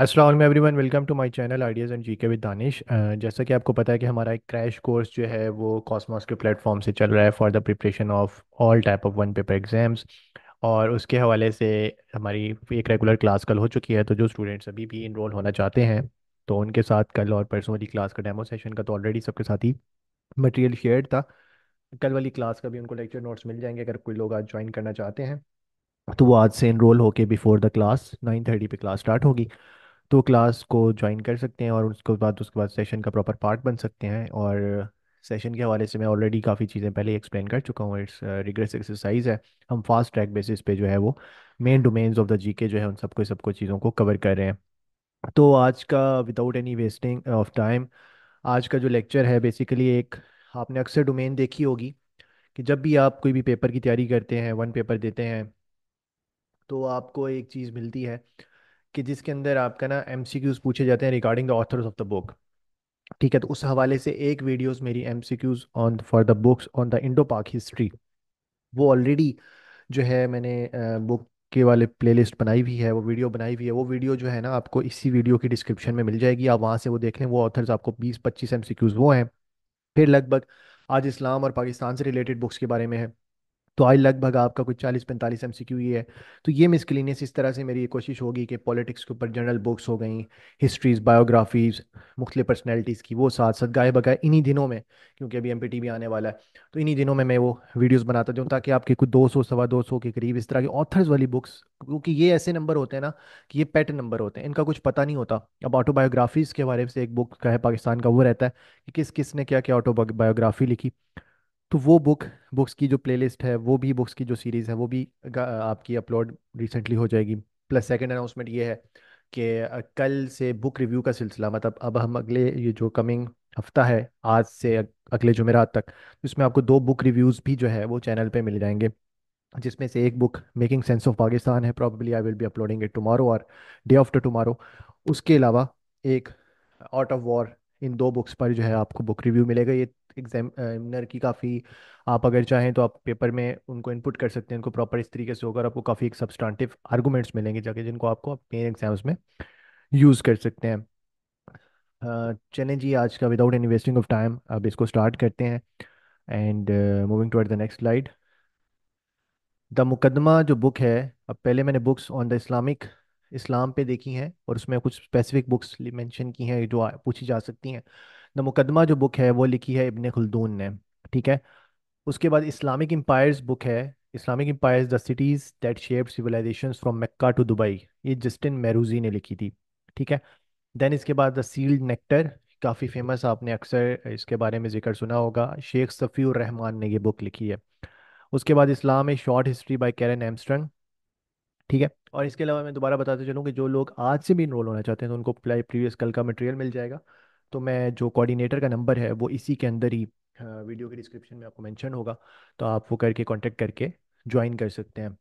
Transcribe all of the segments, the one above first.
Aslam everyone welcome to my channel ideas and G K with Danish जैसा कि आपको पता है कि हमारा एक क्रैश कोर्स जो है वो कॉस्मॉस के प्लेटफॉर्म से चल रहा है for the preparation of all type of one paper exams और उसके हवाले से हमारी एक रेगुलर क्लास कल हो चुकी है तो जो स्टूडेंट्स अभी भी इनरोल होना चाहते हैं तो उनके साथ कल और परसों वाली क्लास का डेमो सेशन का तो ऑलरेडी सबके साथ ही मटेरियल शेयर था कल वाली क्लास का भी उनको लेक्चर नोट्स मिल जाएंगे अगर कोई लोग आज ज्वाइन करना चाहते हैं तो वो आज से इनरोल होके before the class nine thirty पे क्लास स्टार्ट होगी तो क्लास को ज्वाइन कर सकते हैं और उसके बाद उसके बाद सेशन का प्रॉपर पार्ट बन सकते हैं और सेशन के हवाले से मैं ऑलरेडी काफ़ी चीज़ें पहले एक्सप्लेन कर चुका हूँ इट्स रिग्रेस एक्सरसाइज है हम फास्ट ट्रैक बेसिस पे जो है वो main domains of the GK जो है उन सबको सबको चीज़ों को कवर कर रहे हैं तो आज का without any wasting of time आज का जो लेक्चर है बेसिकली एक आपने अक्सर डोमेन देखी होगी कि जब भी आप कोई भी पेपर की तैयारी करते हैं वन पेपर देते हैं तो आपको एक चीज़ मिलती है कि जिसके अंदर आपका ना क्यूज पूछे जाते हैं regarding the authors of the book ठीक है तो उस हवाले से एक वीडियोस मेरी M C Qs on for the books on the Indo Pak history वो ऑलरेडी जो है मैंने बुक के वाले प्लेलिस्ट बनाई हुई है वो वीडियो बनाई हुई है वो वीडियो जो है ना आपको इसी वीडियो की डिस्क्रिप्शन में मिल जाएगी आप वहाँ से वो देख लें वो ऑथर्स आपको बीस पच्चीस एम वो हैं फिर लगभग आज इस्लाम और पाकिस्तान से रिलेटेड बुक्स के बारे में है तो आज लगभग आपका कुछ चालीस पैंतालीस एम सी क्यू है तो ये मिसकलिनियस इस तरह से मेरी ये कोशिश होगी कि पॉलिटिक्स के ऊपर जनरल बुक्स हो गई हिस्ट्रीज़ बायोग्राफीज़ मुख्तलि पर्सनैलिटीज़ की वो साथ साथ गाय बगाए इन्हीं दिनों में क्योंकि अभी एम पी टी भी आने वाला है तो इन्हीं दिनों में मैं वो वीडियोज़ बनाता जाऊँ ताकि आपके कुछ दो सौ सवा दो सौ के करीब इस तरह की ऑथर्स वाली बुक्स क्योंकि ये ऐसे नंबर होते हैं ना कि ये पैटर्न नंबर होते हैं इनका कुछ पता नहीं होता अब ऑटोबायोग्राफीज़ के बारे में एक बुक का है पाकिस्तान का वो रहता है कि किस किस ने क्या क्या ऑटोबायोग्राफी लिखी तो वो बुक बुक्स की जो प्लेलिस्ट है वो भी बुक्स की जो सीरीज़ है वो भी आपकी अपलोड रिसेंटली हो जाएगी प्लस सेकंड अनाउंसमेंट ये है कि कल से बुक रिव्यू का सिलसिला मतलब अब हम अगले ये जो कमिंग हफ्ता है आज से अगले जुमेरात तक उसमें तो आपको दो बुक रिव्यूज़ भी जो है वो चैनल पे मिल जाएंगे जिसमें से एक book making sense of Pakistan है probably I will be uploading it tomorrow और डे आफ्टर टुमारो उसके अलावा एक आउट ऑफ वॉर इन दो बुक्स पर जो है आपको बुक रिव्यू मिलेगा ये एग्जामिनर की काफ़ी आप अगर चाहें तो आप पेपर में उनको इनपुट कर सकते हैं उनको प्रॉपर इस तरीके से होगा आपको काफ़ी एक सब्सटांटिव आर्गूमेंट्स मिलेंगे जाके जिनको आपको आप मेन एग्जाम्स में यूज़ कर सकते हैं चलें जी आज का without any wasting of time अब इसको स्टार्ट करते हैं and moving toward the next slide the मुकदमा जो बुक है अब पहले मैंने books on the Islamic Islam पे देखी हैं और उसमें कुछ स्पेसिफिक बुक्स मेंशन की हैं जो पूछी जा सकती हैं द मुकदमा जो बुक है वो लिखी है इब्ने खुलदून ने ठीक है उसके बाद इस्लामिक एम्पायर्स बुक है Islamic empires the cities that shape civilization from Mecca to Dubai ये जस्टिन मेरूजी ने लिखी थी ठीक है देन इसके बाद द सील्ड नेक्टर काफ़ी फेमस आपने अक्सर इसके बारे में जिक्र सुना होगा शेख सफ़ी रहमान ने ये बुक लिखी है उसके बाद Islam a short history by Karen Armstrong ठीक है और इसके अलावा मैं दोबारा बताते चलूँ कि जो लोग आज से भी इनरोल होना चाहते हैं तो उनको प्रीवियस कल का मटेरियल मिल जाएगा तो मैं जो कोऑर्डिनेटर का नंबर है वो इसी के अंदर ही वीडियो के डिस्क्रिप्शन में आपको मेंशन होगा तो आप वो करके कांटेक्ट करके ज्वाइन कर सकते हैं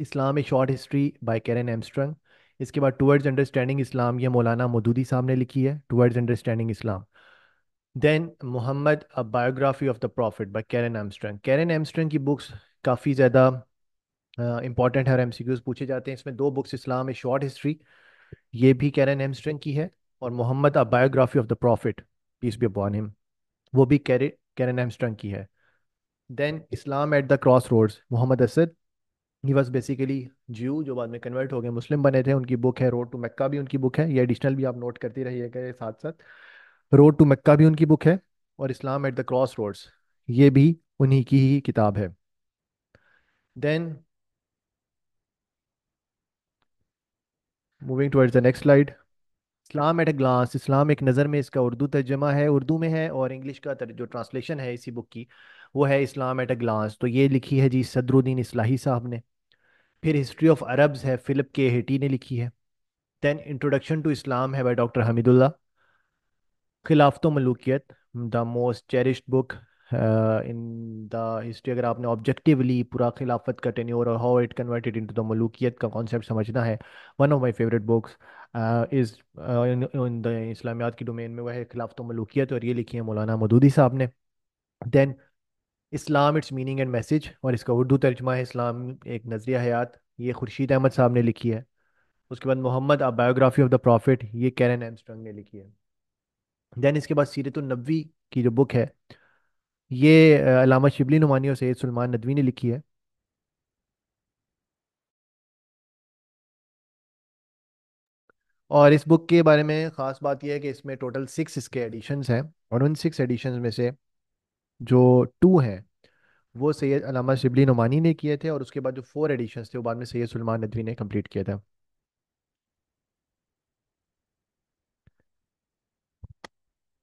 Islam a short history by Karen Armstrong इसके बाद टूवर्ड्स अंडरस्टैंडिंग इस्लाम ये मौलाना मदूदी साहब ने लिखी है towards understanding Islam then Muhammad a biography of the prophet by Karen Armstrong Karen Armstrong की बुक्स काफ़ी ज़्यादा इंपॉर्टेंट है और एम पूछे जाते हैं इसमें दो books Islam a short history ये भी कैरन एमस्ट्रंग की है और Muhammad a biography of the prophet peace be upon him वो भी कैरन एमस्ट्रंग की है then Islam at the crossroads Muhammad Asad he was basically Jew जो बाद में कन्वर्ट हो गए मुस्लिम बने थे उनकी बुक है रोड टू मक्का भी उनकी बुक है ये एडिशनल भी आप नोट करती के साथ साथ रोड टू मक्का भी उनकी बुक है और Islam at the crossroads ये भी उन्हीं की ही किताब है then moving towards the next slide Islam at a glance इस्लाम एक नज़र में इसका उर्दू तर्जमा है उर्दू में है और इंग्लिश का जो ट्रांसलेशन है इसी बुक की वो है इस्लाम एट अ ग्लास तो ये लिखी है जी सदरुद्दीन इस्लाही साहब ने फिर हिस्ट्री ऑफ अरब्स है फ़िलिप के हेटी ने लिखी है दैन इंट्रोडक्शन टू इस्लाम है बाई डॉक्टर हमीदुल्ला खिलाफत तो मलूकियत the most cherish book in the history अगर आपने ऑब्जेक्टिवली पूरा खिलाफत का टेन्योर और how it converted into the मलूकियत का कॉन्सेप्ट समझना है one of my favourite books is in the इस्लामियात की डोमेन में वह है खिलाफत तो मलूकियत और ये लिखी है मौलाना मदूदी साहब ने then Islam its meaning and message और इसका उर्दू तर्जमा है इस्लाम एक नजरिया हयात ये खुर्शीद अहमद साहब ने लिखी है उसके बाद Muhammad a biography of the prophet ये कैरन एमस्ट्रंग ने लिखी है दैन इसके बाद सीरतुलनबी की जो बुक है ये अलामा शिबली नुमानी और सैद सलमान नदवी ने लिखी है और इस बुक के बारे में ख़ास बात यह है कि इसमें टोटल सिक्स इसके एडिशंस हैं और उन सिक्स एडिशंस में से जो टू हैं वो सैयद अलामा शिबली नुमानी ने किए थे और उसके बाद जो फोर एडिशंस थे वो बाद में सैयद सलमान नदवी ने कंप्लीट किया था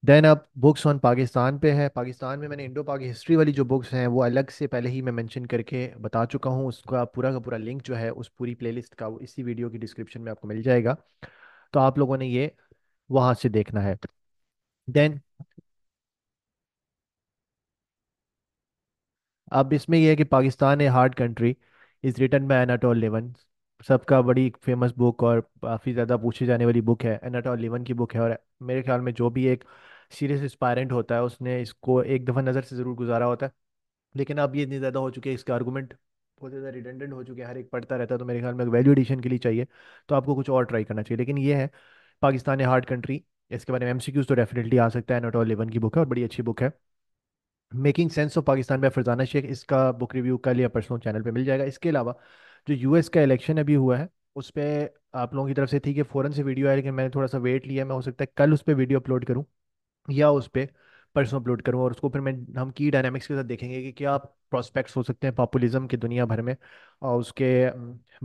देन अब बुक्स ऑन पाकिस्तान पे है पाकिस्तान में मैंने इंडो पाक हिस्ट्री वाली जो बुक्स हैं वो अलग से पहले ही मैं मेंशन करके बता चुका हूँ उसका पूरा का पूरा लिंक जो है उस पूरी प्लेलिस्ट का वो इसी वीडियो की डिस्क्रिप्शन में आपको मिल जाएगा तो आप लोगों ने ये वहां से देखना है देन अब इसमें यह है कि Pakistan a hard country is written by Anatol Lieven सबका बड़ी फेमस बुक और काफ़ी ज़्यादा पूछी जाने वाली बुक है एनाटोल लेवन की बुक है और मेरे ख्याल में जो भी एक सीरियस इंस्पायरेंट होता है उसने इसको एक दफ़ा नज़र से ज़रूर गुजारा होता है लेकिन अब ये इतनी ज़्यादा हो चुकी है इसके आर्गूमेंट बहुत ज़्यादा रिडेंडेंट हो चुके हैं हर एक पढ़ता रहता है तो मेरे ख्याल में वैल्यू एडिशन के लिए चाहिए तो आपको कुछ और ट्राई करना चाहिए लेकिन ये है पाकिस्तान ए हार्ड कंट्री इसके बारे में एम तो डेफिनेटली आ सकता है नोट और लेवन की बुक है और बड़ी अच्छी बुक है मेकिंग सेंस ऑफ पाकिस्तान में फरजाना शेख इसका बुक रिव्यू कल या पर्सनल चैनल पर मिल जाएगा इसके अलावा जो एस का इलेक्शन अभी हुआ है उस पर आप लोगों की तरफ से थी कि फ़ौरन से वीडियो आया लेकिन मैंने थोड़ा सा वेट लिया मैं हो सकता है कल उस पर वीडियो अपलोड करूँ या उस पर परसों अपलोड करूँ और उसको फिर मैं हम की डायनामिक्स के साथ देखेंगे कि क्या प्रोस्पेक्ट्स हो सकते हैं पॉपुलिज्म के दुनिया भर में और उसके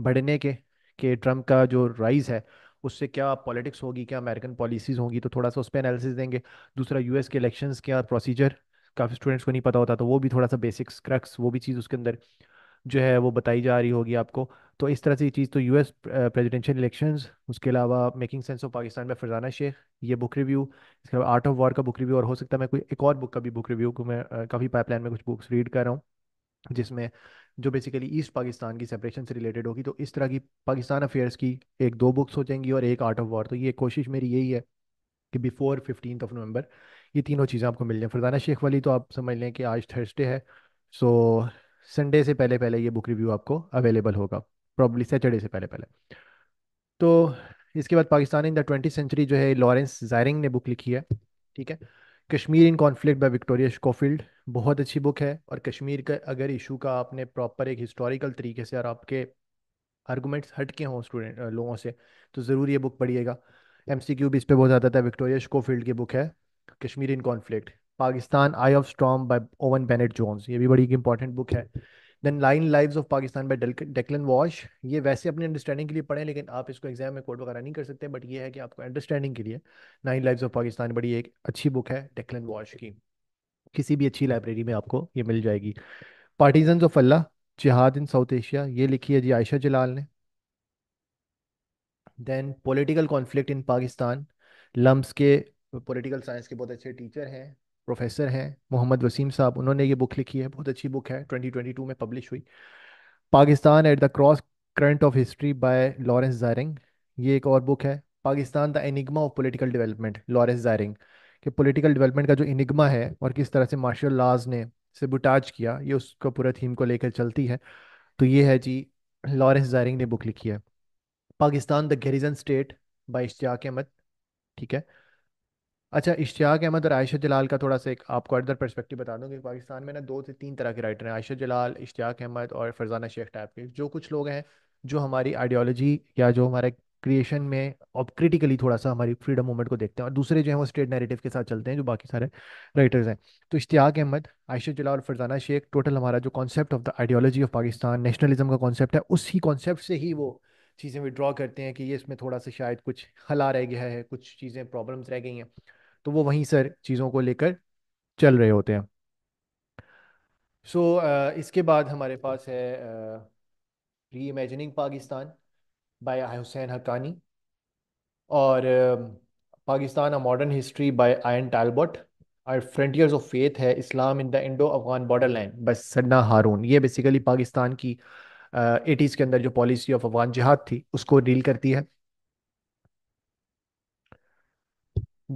बढ़ने के कि ट्रम्प का जो राइज है उससे क्या पॉलिटिक्स होगी क्या अमेरिकन पॉलिसीज़ होंगी तो थोड़ा सा उस पर एनालिसिस देंगे दूसरा यूएस के इलेक्शंस क्या प्रोसीजर काफ़ी स्टूडेंट्स को नहीं पता होता तो वो भी थोड़ा सा बेसिक्स क्रक्स वो भी चीज़ उसके अंदर जो है वो बताई जा रही होगी आपको तो इस तरह से ये चीज़ तो यूएस प्रेसिडेंशियल इलेक्शंस उसके अलावा मेकिंग सेंस ऑफ पाकिस्तान में फरजाना शेख ये बुक रिव्यू इसके अलावा आर्ट ऑफ वॉर का बुक रिव्यू और हो सकता है मैं कोई एक और बुक का भी बुक रिव्यू को मैं काफ़ी पाइपलाइन में कुछ बुक्स रीड कर रहा हूँ जिसमें जो बेसिकली ईस्ट पाकिस्तान की सेपरेशन से रिलेटेड होगी तो इस तरह की पाकिस्तान अफेयर्स की एक दो बुक्स हो जाएंगी और एक आर्ट ऑफ वॉर तो ये कोशिश मेरी यही है कि बिफोर फिफ्टीन ऑफ नवंबर ये तीनों चीज़ें आपको मिल जाएँ फरजाना शेख वाली तो आप समझ लें कि आज थर्सडे है सो संडे से पहले पहले ये बुक रिव्यू आपको अवेलेबल होगा प्रॉब्ली सैटरडे से पहले पहले तो इसके बाद Pakistan in the twenty century जो है लॉरेंस जायरिंग ने बुक लिखी है ठीक है Kashmir in conflict by Victoria Schofield बहुत अच्छी बुक है और कश्मीर का अगर इशू का आपने प्रॉपर एक हिस्टोरिकल तरीके से और आपके आर्गूमेंट्स हटके हों स्टूडेंट लोगों से तो ज़रूर ये बुक पढ़िएगा एम सी क्यू भी इस पर बहुत ज़्यादा था विक्टोरिया स्कोफील्ड की बुक है Kashmir in conflict Pakistan eye of storm by Owen Bennett Jones ये भी बड़ी इंपॉर्टेंट बुक है then line lives of Pakistan by Declan Walsh ये वैसे अपनी अंडरस्टैंडिंग के लिए पढ़ें लेकिन आप इसको एग्जाम में कोड वगैरह नहीं कर सकते बट ये है कि आपको अंडरस्टैंडिंग के लिए नाइन लाइव्स ऑफ पाकिस्तान बड़ी एक अच्छी बुक है डेक्लन वॉश की किसी भी अच्छी लाइब्रेरी में आपको ये मिल जाएगी पार्टीजन ऑफ अल्लाह जिहाद इन साउथ एशिया ये लिखी है जी आयशा जलाल ने then political conflict in Pakistan LUMS के पोलिटिकल साइंस के बहुत अच्छे टीचर हैं प्रोफेसर हैं मोहम्मद वसीम साहब उन्होंने ये बुक लिखी है बहुत अच्छी बुक है 2022 में पब्लिश हुई Pakistan at the cross current of history by Lawrence Ziring ये एक और बुक है Pakistan the enigma of political development Lawrence Ziring के पोलिटिकल डिवेलपमेंट का जो इनिग्मा है और किस तरह से मार्शल लाज ने सेबुटाज किया ये उसका पूरा थीम को लेकर चलती है तो ये है जी लॉरेंस जारिंग ने बुक लिखी है Pakistan the garrison state by Ishtiaq Ahmed ठीक है अच्छा इश्तियाक अहमद और आयशा जलाल का थोड़ा सा एक आपको अदर पर्सपेक्टिव बता दूँ कि पाकिस्तान में ना दो से तीन तरह के राइटर हैं आयशा जलाल इश्तियाक अहमद और फरजाना शेख टाइप के जो कुछ लोग हैं जो हमारी आइडियोलॉजी या जो हमारे क्रिएशन में और क्रिटिकली थोड़ा सा हमारी फ्रीडम मूवमेंट को देखते हैं और दूसरे जो हैं वो स्टेट नैरेटिव के साथ चलते हैं जो बाकी सारे राइटर्स हैं तो इश्तियाक अहमद आयशा जलाल और फरजाना शेख टोटल हमारा जो concept of the ideology of Pakistan nationalism का कॉन्सेप्ट है उसी कॉन्सेप्ट से ही वो चीज़ें विड्रॉ करते हैं कि ये इसमें थोड़ा सा शायद कुछ हला रह गया है कुछ चीज़ें प्रॉब्लम्स रह गई हैं तो वो वहीं सर चीज़ों को लेकर चल रहे होते हैं सो so, uh, इसके बाद हमारे पास है reimagining Pakistan by Husain Haqqani और Pakistan a modern history by Ian Talbot और फ्रंटियर्स ऑफ फेथ है Islam in the Indo Afghan borderland by Sana Haroon ये बेसिकली पाकिस्तान की एटीज़ के अंदर जो पॉलिसी ऑफ अफगान जिहाद थी उसको डील करती है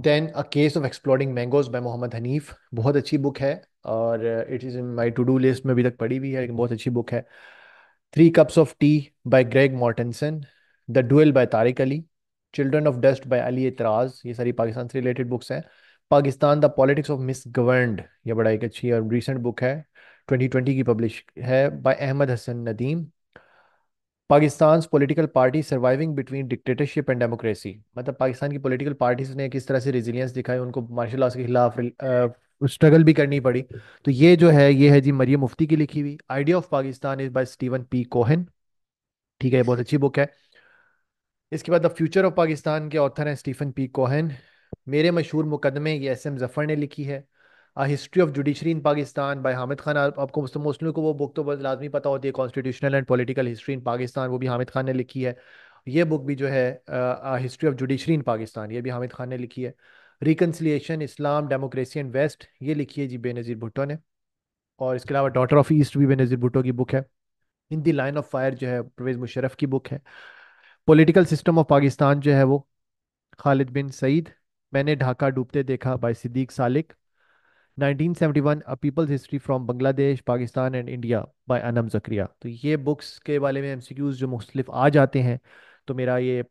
then a case of exploding mangoes by Mohammed Hanif बहुत अच्छी बुक है और it is in my to do list में अभी तक पढ़ी भी है लेकिन बहुत अच्छी बुक है three cups of tea by Greg Mortenson the duel by Tariq Ali children of dust by Ali Eteraz ये सारी पाकिस्तान से रिलेटेड बुक्स हैं Pakistan the politics of misgoverned यह बड़ा एक अच्छी और रिसेंट बुक है 2020 की पब्लिश है by Ahmed Hasan Nadeem Pakistan political party surviving between dictatorship and democracy मतलब पाकिस्तान की पोलिटिकल पार्टीज ने किस तरह से रेजिलियंस दिखाई उनको मार्शल लॉस के खिलाफ स्ट्रगल भी करनी पड़ी तो ये जो है ये है जी मरियम मुफ्ती की लिखी हुई idea of Pakistan is by Stephen P Cohen ठीक है बहुत अच्छी बुक है इसके बाद द फ्यूचर ऑफ पाकिस्तान के ऑथर हैं स्टीफन पी कोहन मेरे मशहूर मुकदमे ये एस एम जफर ने लिखी है history of judiciary in Pakistan by Hamid Khan आपको मोस्टली तो को वो बुक तो लाजमी पता होती है constitutional and political history in Pakistan वो भी हामिद खान ने लिखी है ये बुक भी जो है history of judiciary in Pakistan ये भी हामिद खान ने लिखी है reconciliation Islam democracy and west ये लिखी है जी बेनज़ीर भुट्टो ने और इसके अलावा डॉटर ऑफ ईस्ट भी बेनज़ीर भुट्टो की बुक है in the line of fire जो है परवेज़ मुशरफ की बुक है पोलिटिकल सिस्टम ऑफ पाकिस्तान जो है वो खालिद बिन सईद मैंने ढाका डूबते देखा by Siddiq Salik 1971 a people's history from Bangladesh Pakistan and India by Anam Zakaria तो ये बुक्स के बारे में एमसीक्यूज जो मुख्तलिफ आ जाते हैं तो मेरा ये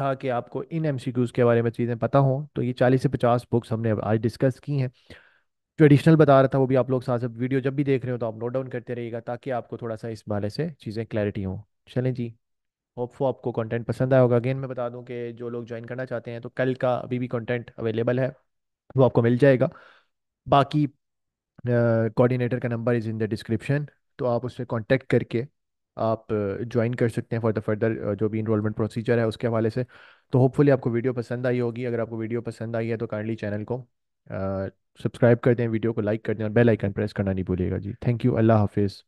था कि आपको इन एमसीक्यूज के बारे में चीज़ें पता हों तो ये 40 से 50 बुक्स हमने आज डिस्कस की हैं ट्रेडिशनल बता रहा था वो भी आप लोग साथ साथ वीडियो जब भी देख रहे हो तो आप नोट डाउन करते रहिएगा ताकि आपको थोड़ा सा इस बारे से चीज़ें क्लैरिटी हों चलें जी होपफुल आपको कंटेंट पसंद आया होगा अगेन मैं बता दूं कि जो लोग ज्वाइन करना चाहते हैं तो कल का अभी भी कंटेंट अवेलेबल है वो आपको मिल जाएगा बाकी कोऑर्डिनेटर का number is in the description तो आप उससे कॉन्टेक्ट करके आप ज्वाइन कर सकते हैं फॉर द फर्दर जो भी इनरोलमेंट प्रोसीजर है उसके हवाले से तो होपफुली आपको वीडियो पसंद आई होगी अगर आपको वीडियो पसंद आई है तो काइंडली चैनल को सब्सक्राइब कर दें वीडियो को लाइक कर दें और बेल आइकन प्रेस करना नहीं भूलिएगा जी थैंक यू अल्लाह हाफिज़